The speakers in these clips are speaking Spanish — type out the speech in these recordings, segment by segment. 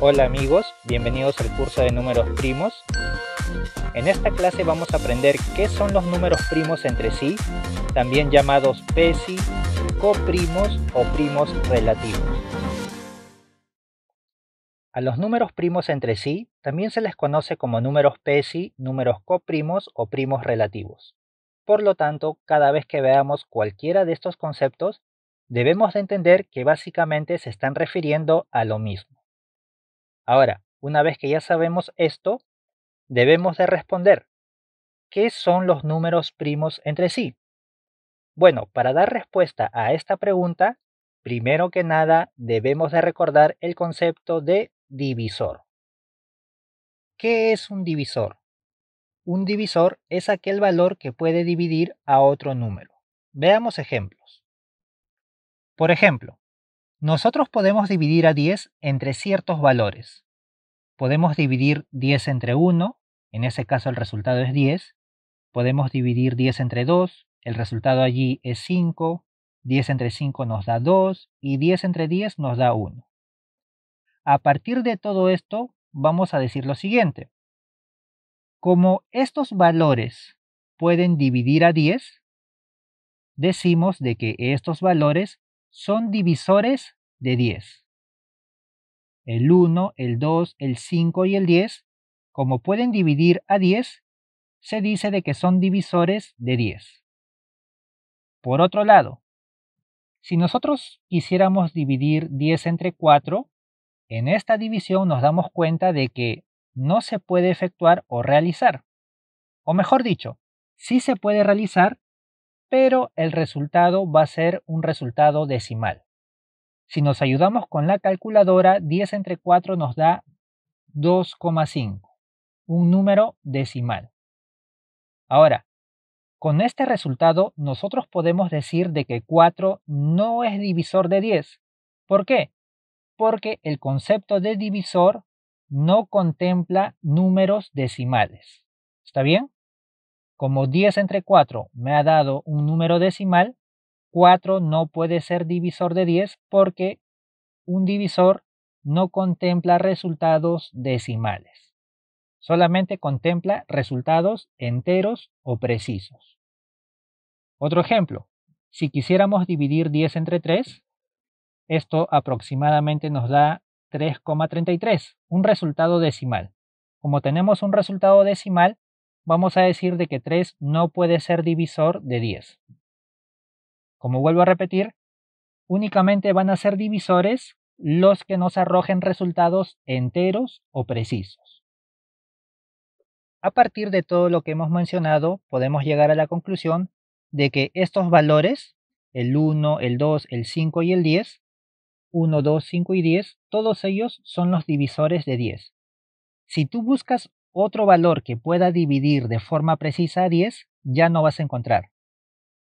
Hola amigos, bienvenidos al curso de números primos. En esta clase vamos a aprender qué son los números primos entre sí, también llamados PESI, coprimos o primos relativos. A los números primos entre sí también se les conoce como números PESI, números coprimos o primos relativos. Por lo tanto, cada vez que veamos cualquiera de estos conceptos, debemos de entender que básicamente se están refiriendo a lo mismo. Ahora, una vez que ya sabemos esto, debemos de responder, ¿qué son los números primos entre sí? Bueno, para dar respuesta a esta pregunta, primero que nada debemos de recordar el concepto de divisor. ¿Qué es un divisor? Un divisor es aquel valor que puede dividir a otro número. Veamos ejemplos. Por ejemplo, nosotros podemos dividir a 10 entre ciertos valores. Podemos dividir 10 entre 1, en ese caso el resultado es 10. Podemos dividir 10 entre 2, el resultado allí es 5. 10 entre 5 nos da 2 y 10 entre 10 nos da 1. A partir de todo esto, vamos a decir lo siguiente. Como estos valores pueden dividir a 10, decimos de que estos valores son divisores de 10. El 1, el 2, el 5 y el 10, como pueden dividir a 10, se dice de que son divisores de 10. Por otro lado, si nosotros quisiéramos dividir 10 entre 4, en esta división nos damos cuenta de que no se puede efectuar o realizar. O mejor dicho, sí se puede realizar, pero el resultado va a ser un resultado decimal. Si nos ayudamos con la calculadora, 10 entre 4 nos da 2,5, un número decimal. Ahora, con este resultado nosotros podemos decir de que 4 no es divisor de 10. ¿Por qué? Porque el concepto de divisor no contempla números decimales. ¿Está bien? Como 10 entre 4 me ha dado un número decimal, 4 no puede ser divisor de 10 porque un divisor no contempla resultados decimales. Solamente contempla resultados enteros o precisos. Otro ejemplo, si quisiéramos dividir 10 entre 3, esto aproximadamente nos da 3,33, un resultado decimal. Como tenemos un resultado decimal, vamos a decir de que 3 no puede ser divisor de 10. Como vuelvo a repetir, únicamente van a ser divisores los que nos arrojen resultados enteros o precisos. A partir de todo lo que hemos mencionado, podemos llegar a la conclusión de que estos valores, el 1, el 2, el 5 y el 10, 1, 2, 5 y 10, todos ellos son los divisores de 10. Si tú buscas otro valor que pueda dividir de forma precisa a 10 ya no vas a encontrar.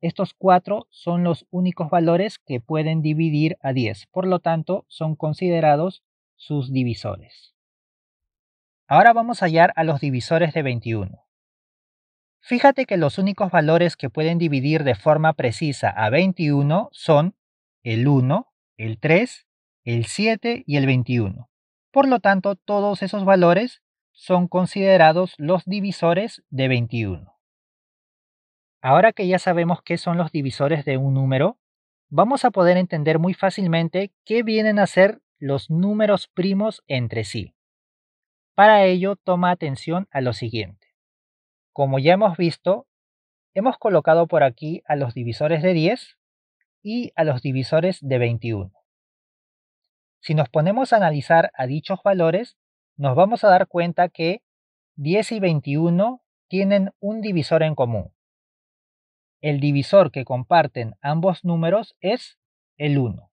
Estos cuatro son los únicos valores que pueden dividir a 10, por lo tanto son considerados sus divisores. Ahora vamos a hallar a los divisores de 21. Fíjate que los únicos valores que pueden dividir de forma precisa a 21 son el 1, el 3, el 7 y el 21. Por lo tanto, todos esos valores son considerados los divisores de 21. Ahora que ya sabemos qué son los divisores de un número, vamos a poder entender muy fácilmente qué vienen a ser los números primos entre sí. Para ello, toma atención a lo siguiente. Como ya hemos visto, hemos colocado por aquí a los divisores de 10 y a los divisores de 21. Si nos ponemos a analizar a dichos valores, nos vamos a dar cuenta que 10 y 21 tienen un divisor en común. El divisor que comparten ambos números es el 1.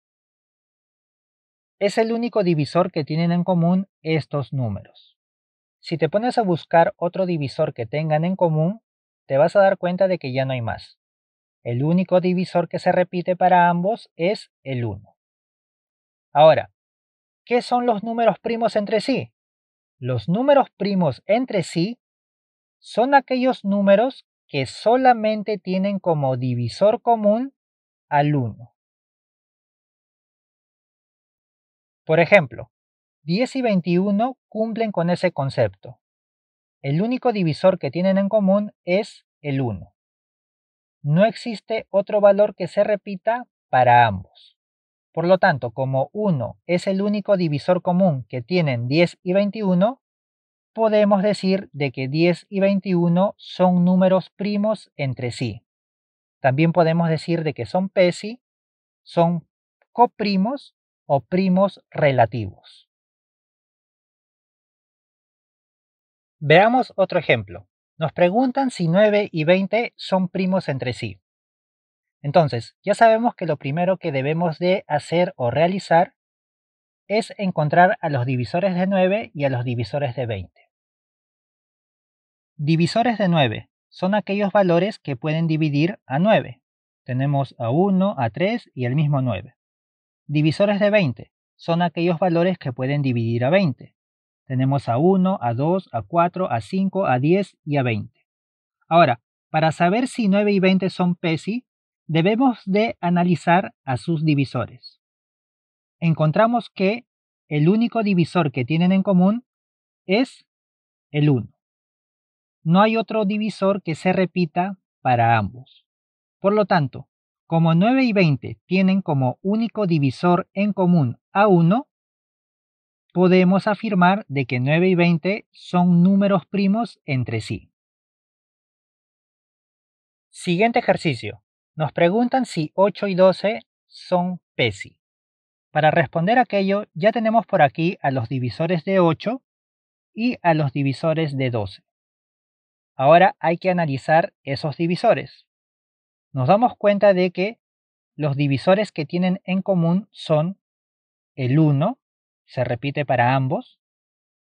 Es el único divisor que tienen en común estos números. Si te pones a buscar otro divisor que tengan en común, te vas a dar cuenta de que ya no hay más. El único divisor que se repite para ambos es el 1. Ahora, ¿qué son los números primos entre sí? Los números primos entre sí son aquellos números que solamente tienen como divisor común al 1. Por ejemplo, 10 y 21 cumplen con ese concepto. El único divisor que tienen en común es el 1. No existe otro valor que se repita para ambos. Por lo tanto, como 1 es el único divisor común que tienen 10 y 21, podemos decir de que 10 y 21 son números primos entre sí. También podemos decir de que son pesi, son coprimos o primos relativos. Veamos otro ejemplo. Nos preguntan si 9 y 20 son primos entre sí. Entonces, ya sabemos que lo primero que debemos de hacer o realizar es encontrar a los divisores de 9 y a los divisores de 20. Divisores de 9 son aquellos valores que pueden dividir a 9. Tenemos a 1, a 3 y el mismo 9. Divisores de 20 son aquellos valores que pueden dividir a 20. Tenemos a 1, a 2, a 4, a 5, a 10 y a 20. Ahora, para saber si 9 y 20 son PESI, debemos de analizar a sus divisores. Encontramos que el único divisor que tienen en común es el 1. No hay otro divisor que se repita para ambos. Por lo tanto, como 9 y 20 tienen como único divisor en común a 1, podemos afirmar de que 9 y 20 son números primos entre sí. Siguiente ejercicio. Nos preguntan si 8 y 12 son PESI. Para responder aquello, ya tenemos por aquí a los divisores de 8 y a los divisores de 12. Ahora hay que analizar esos divisores. Nos damos cuenta de que los divisores que tienen en común son el 1, se repite para ambos.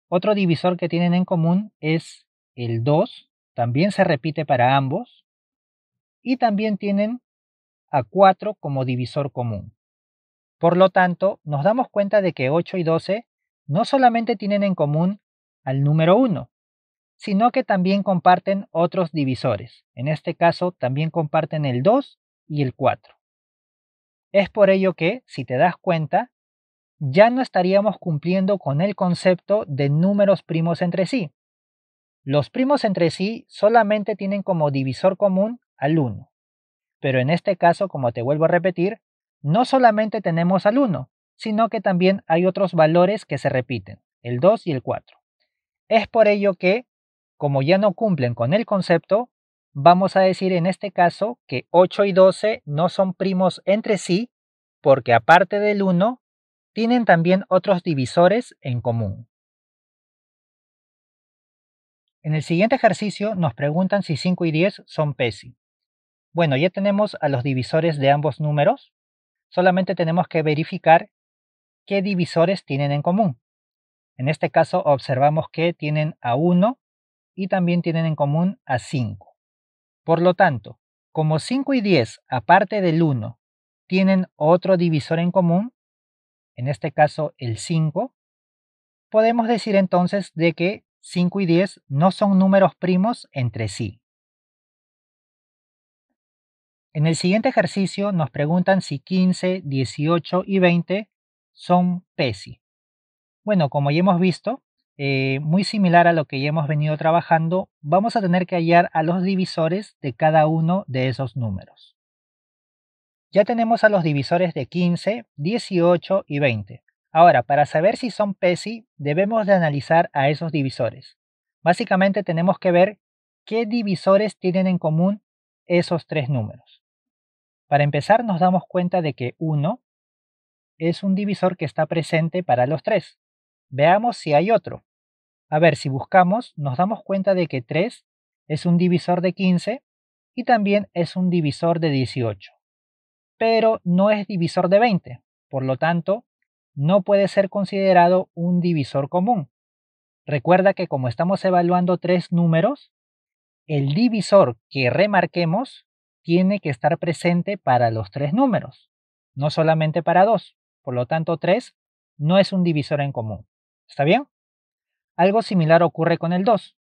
Otro divisor que tienen en común es el 2, también se repite para ambos y también tienen a 4 como divisor común. Por lo tanto, nos damos cuenta de que 8 y 12 no solamente tienen en común al número 1, sino que también comparten otros divisores. En este caso, también comparten el 2 y el 4. Es por ello que, si te das cuenta, ya no estaríamos cumpliendo con el concepto de números primos entre sí. Los primos entre sí solamente tienen como divisor común al 1. Pero en este caso, como te vuelvo a repetir, no solamente tenemos al 1, sino que también hay otros valores que se repiten, el 2 y el 4. Es por ello que, como ya no cumplen con el concepto, vamos a decir en este caso que 8 y 12 no son primos entre sí, porque aparte del 1, tienen también otros divisores en común. En el siguiente ejercicio nos preguntan si 5 y 10 son pésimos. Bueno, ya tenemos a los divisores de ambos números. Solamente tenemos que verificar qué divisores tienen en común. En este caso observamos que tienen a 1 y también tienen en común a 5. Por lo tanto, como 5 y 10, aparte del 1, tienen otro divisor en común, en este caso el 5, podemos decir entonces de que 5 y 10 no son números primos entre sí. En el siguiente ejercicio nos preguntan si 15, 18 y 20 son PESI. Bueno, como ya hemos visto, eh, muy similar a lo que ya hemos venido trabajando, vamos a tener que hallar a los divisores de cada uno de esos números. Ya tenemos a los divisores de 15, 18 y 20. Ahora, para saber si son PESI, debemos de analizar a esos divisores. Básicamente tenemos que ver qué divisores tienen en común esos tres números. Para empezar, nos damos cuenta de que 1 es un divisor que está presente para los tres. Veamos si hay otro. A ver, si buscamos, nos damos cuenta de que 3 es un divisor de 15 y también es un divisor de 18. Pero no es divisor de 20, por lo tanto, no puede ser considerado un divisor común. Recuerda que como estamos evaluando tres números, el divisor que remarquemos tiene que estar presente para los tres números, no solamente para dos. Por lo tanto, 3 no es un divisor en común. ¿Está bien? Algo similar ocurre con el 2.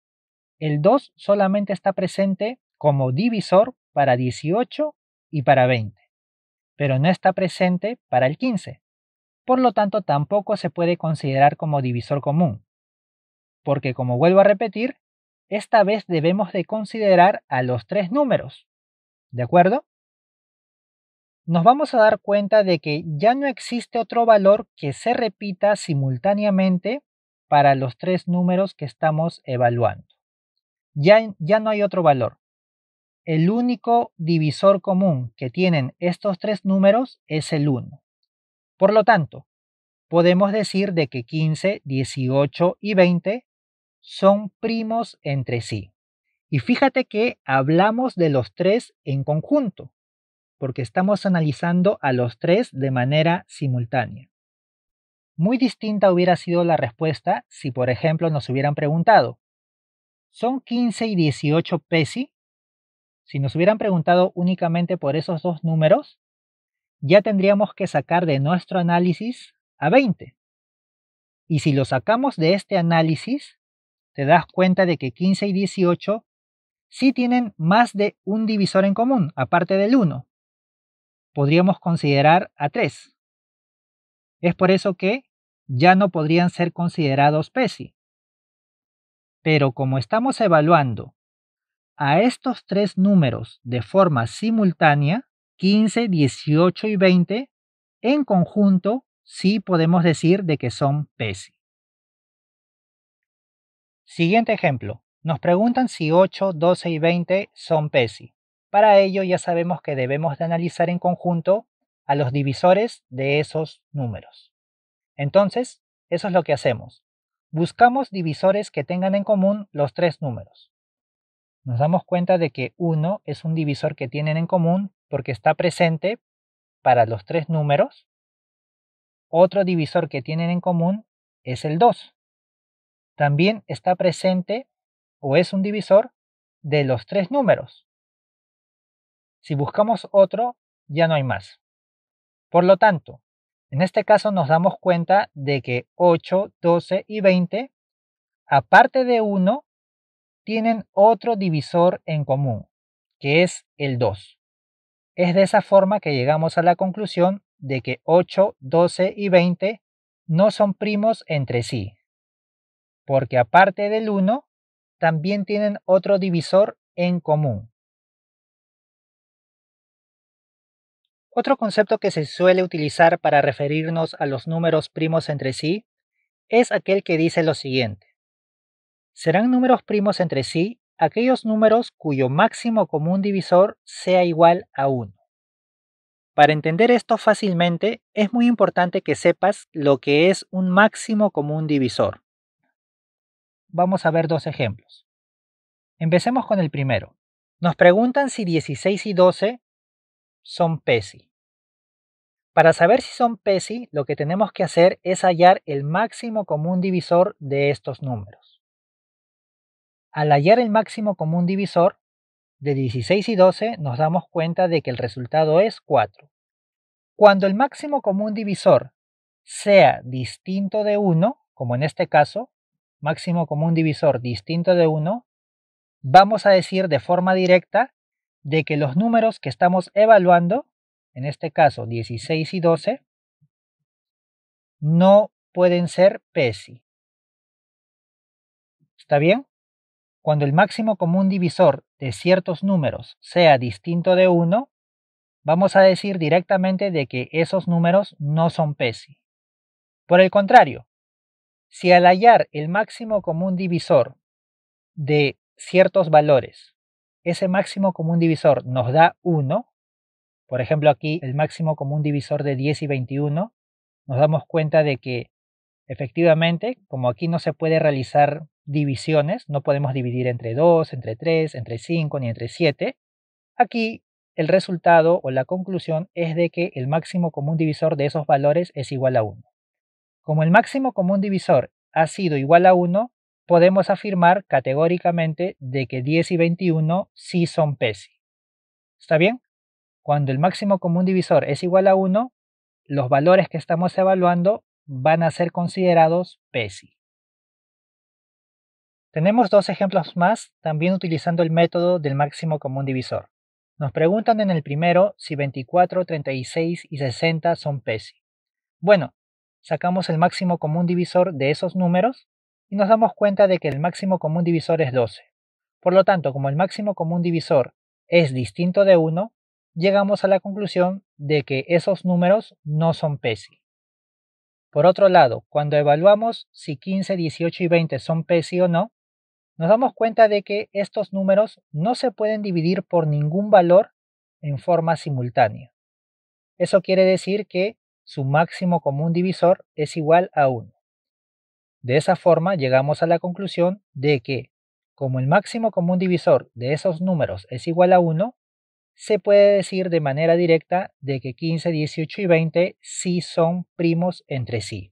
El 2 solamente está presente como divisor para 18 y para 20, pero no está presente para el 15. Por lo tanto, tampoco se puede considerar como divisor común, porque como vuelvo a repetir, esta vez debemos de considerar a los tres números, ¿De acuerdo? Nos vamos a dar cuenta de que ya no existe otro valor que se repita simultáneamente para los tres números que estamos evaluando. Ya, ya no hay otro valor. El único divisor común que tienen estos tres números es el 1. Por lo tanto, podemos decir de que 15, 18 y 20 son primos entre sí. Y fíjate que hablamos de los tres en conjunto, porque estamos analizando a los tres de manera simultánea. Muy distinta hubiera sido la respuesta si, por ejemplo, nos hubieran preguntado, ¿son 15 y 18 pesi? Si nos hubieran preguntado únicamente por esos dos números, ya tendríamos que sacar de nuestro análisis a 20. Y si lo sacamos de este análisis, te das cuenta de que 15 y 18 si tienen más de un divisor en común, aparte del 1. Podríamos considerar a 3. Es por eso que ya no podrían ser considerados PESI. Pero como estamos evaluando a estos tres números de forma simultánea, 15, 18 y 20, en conjunto sí podemos decir de que son PESI. Siguiente ejemplo. Nos preguntan si 8, 12 y 20 son PESI. Para ello ya sabemos que debemos de analizar en conjunto a los divisores de esos números. Entonces, eso es lo que hacemos. Buscamos divisores que tengan en común los tres números. Nos damos cuenta de que 1 es un divisor que tienen en común porque está presente para los tres números. Otro divisor que tienen en común es el 2. También está presente o es un divisor de los tres números. Si buscamos otro, ya no hay más. Por lo tanto, en este caso nos damos cuenta de que 8, 12 y 20, aparte de 1, tienen otro divisor en común, que es el 2. Es de esa forma que llegamos a la conclusión de que 8, 12 y 20 no son primos entre sí, porque aparte del 1, también tienen otro divisor en común. Otro concepto que se suele utilizar para referirnos a los números primos entre sí es aquel que dice lo siguiente. Serán números primos entre sí aquellos números cuyo máximo común divisor sea igual a 1. Para entender esto fácilmente, es muy importante que sepas lo que es un máximo común divisor vamos a ver dos ejemplos. Empecemos con el primero. Nos preguntan si 16 y 12 son PESI. Para saber si son PESI, lo que tenemos que hacer es hallar el máximo común divisor de estos números. Al hallar el máximo común divisor de 16 y 12, nos damos cuenta de que el resultado es 4. Cuando el máximo común divisor sea distinto de 1, como en este caso, máximo común divisor distinto de 1, vamos a decir de forma directa de que los números que estamos evaluando, en este caso 16 y 12, no pueden ser PESI. ¿Está bien? Cuando el máximo común divisor de ciertos números sea distinto de 1, vamos a decir directamente de que esos números no son PESI. Por el contrario, si al hallar el máximo común divisor de ciertos valores, ese máximo común divisor nos da 1, por ejemplo aquí el máximo común divisor de 10 y 21, nos damos cuenta de que efectivamente, como aquí no se puede realizar divisiones, no podemos dividir entre 2, entre 3, entre 5 ni entre 7, aquí el resultado o la conclusión es de que el máximo común divisor de esos valores es igual a 1. Como el máximo común divisor ha sido igual a 1, podemos afirmar categóricamente de que 10 y 21 sí son PESI. ¿Está bien? Cuando el máximo común divisor es igual a 1, los valores que estamos evaluando van a ser considerados PESI. Tenemos dos ejemplos más, también utilizando el método del máximo común divisor. Nos preguntan en el primero si 24, 36 y 60 son PESI. Bueno, sacamos el máximo común divisor de esos números y nos damos cuenta de que el máximo común divisor es 12. Por lo tanto, como el máximo común divisor es distinto de 1, llegamos a la conclusión de que esos números no son PESI. Por otro lado, cuando evaluamos si 15, 18 y 20 son PESI o no, nos damos cuenta de que estos números no se pueden dividir por ningún valor en forma simultánea. Eso quiere decir que su máximo común divisor es igual a 1. De esa forma llegamos a la conclusión de que, como el máximo común divisor de esos números es igual a 1, se puede decir de manera directa de que 15, 18 y 20 sí son primos entre sí.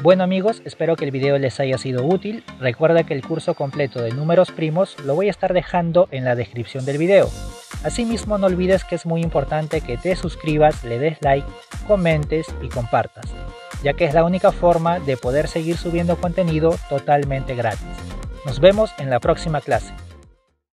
Bueno amigos, espero que el video les haya sido útil. Recuerda que el curso completo de números primos lo voy a estar dejando en la descripción del video. Asimismo no olvides que es muy importante que te suscribas, le des like, comentes y compartas, ya que es la única forma de poder seguir subiendo contenido totalmente gratis. Nos vemos en la próxima clase.